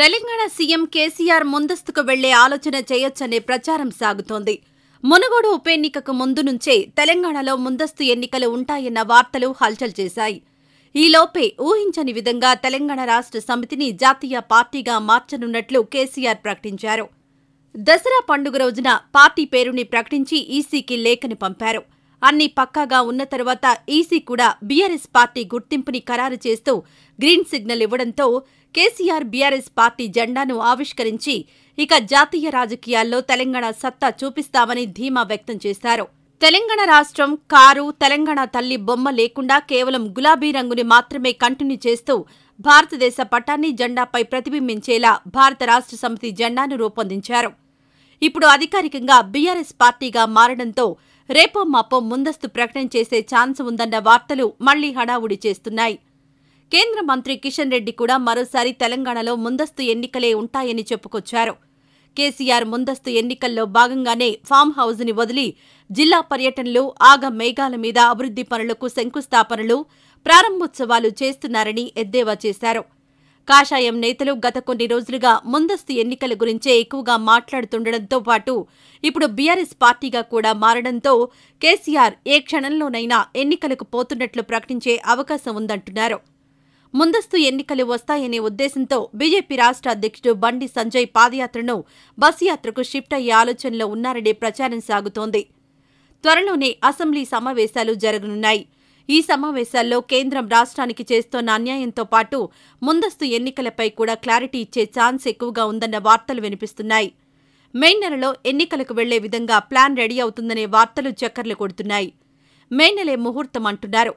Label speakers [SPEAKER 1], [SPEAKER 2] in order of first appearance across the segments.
[SPEAKER 1] Telangana CM KCR ముందస్తుకు వెళ్లే ఆలోచన చేయొచ్చనే ప్రచారం సాగుతోంది మునుగోడు ఉప ఎన్నికకు ముందు నుంచే తెలంగాణలో ముందస్తు ఎన్నికలు ఉంటాయన్న వార్తలు హల్చల్ చేశాయి ఈలోపే ఊహించని విధంగా తెలంగాణ రాష్ట్ర సమితిని జాతీయ పార్టీగా మార్చనున్నట్లు కేసీఆర్ ప్రకటించారు దసరా పండుగ రోజున పార్టీ పేరుని ప్రకటించి ఈసీకి లేఖని పంపారు అన్ని పక్కాగా ఉన్న తర్వాత ఈసీ కూడా బీఆర్ఎస్ పార్టీ గుర్తింపుని ఖరారు చేస్తూ గ్రీన్ సిగ్నల్ ఇవ్వడంతో కేసీఆర్ బీఆర్ఎస్ పార్టీ జెండాను ఆవిష్కరించి ఇక జాతీయ రాజకీయాల్లో తెలంగాణ సత్తా చూపిస్తామని ధీమా వ్యక్తం చేశారు తెలంగాణ రాష్ట్రం కారు తెలంగాణ తల్లి బొమ్మ లేకుండా కేవలం గులాబీ రంగుని మాత్రమే కంటిన్యూ చేస్తూ భారతదేశ పటాన్ని జెండాపై ప్రతిబింబించేలా భారత రాష్ట్ర సమితి జెండాను రూపొందించారు ఇప్పుడు అధికారికంగా బీఆర్ఎస్ పార్టీగా మారడంతో రేపో మాపో ముందస్తు ప్రకటన చేసే ఛాన్స్ ఉందన్న వార్తలు మళ్లీ హడావుడి చేస్తున్నాయి కేంద్ర మంత్రి కిషన్ రెడ్డి కూడా మరోసారి తెలంగాణలో ముందస్తు ఎన్నికలే ఉంటాయని చెప్పుకొచ్చారు కేసీఆర్ ముందస్తు ఎన్నికల్లో భాగంగానే ఫామ్ ని వదిలి జిల్లా పర్యటనలు ఆగ మేఘాల మీద అభివృద్ధి పనులకు శంకుస్థాపనలు ప్రారంభోత్సవాలు చేస్తున్నారని ఎద్దేవా చేశారు కాషాయం నేతలు గత కొన్ని రోజులుగా ముందస్తు ఎన్నికల గురించే ఎక్కువగా మాట్లాడుతుండడంతో పాటు ఇప్పుడు బీఆర్ఎస్ పార్టీగా కూడా మారడంతో కేసీఆర్ ఏ క్షణంలోనైనా ఎన్నికలకు పోతున్నట్లు ప్రకటించే అవకాశం ఉందంటున్నారు ముందస్తు ఎన్నికలు వస్తాయనే ఉద్దేశంతో బీజేపీ రాష్ట అధ్యక్షుడు బండి సంజయ్ పాదయాత్రను బస్ యాత్రకు షిఫ్ట్ అయ్యే ఆలోచనలో ఉన్నారనే ప్రచారం సాగుతోంది త్వరలోనే అసెంబ్లీ సమావేశాలు జరగనున్నాయి ఈ సమావేశాల్లో కేంద్రం రాష్ట్రానికి చేస్తోన్న అన్యాయంతో పాటు ముందస్తు ఎన్నికలపై కూడా క్లారిటీ ఇచ్చే ఛాన్స్ ఎక్కువగా ఉందన్న వార్తలు వినిపిస్తున్నాయి మే నెలలో ఎన్నికలకు వెళ్లే విధంగా ప్లాన్ రెడీ అవుతుందనే వార్తలు చక్కర్లు కొడుతున్నాయి మే నెలే ముహూర్తం అంటున్నారు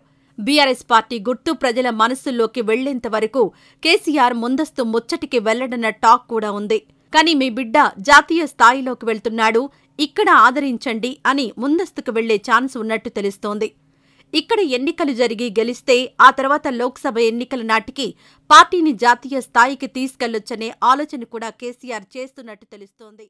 [SPEAKER 1] బీఆర్ఎస్ పార్టీ గుర్తు ప్రజల మనస్సుల్లోకి వెళ్లేంత వరకు కేసీఆర్ ముందస్తు ముచ్చటికి వెళ్లడన్న టాక్ కూడా ఉంది కానీ మీ బిడ్డ జాతీయ స్థాయిలోకి వెళ్తున్నాడు ఇక్కడ ఆదరించండి అని ముందస్తుకు వెళ్లే ఛాన్స్ ఉన్నట్టు తెలుస్తోంది ఇక్కడ ఎన్నికలు జరిగి గెలిస్తే ఆ తర్వాత లోక్సభ ఎన్నికల నాటికి పార్టీని జాతీయ స్థాయికి తీసుకెళ్లొచ్చనే ఆలోచన కూడా కేసీఆర్ చేస్తున్నట్టు తెలుస్తోంది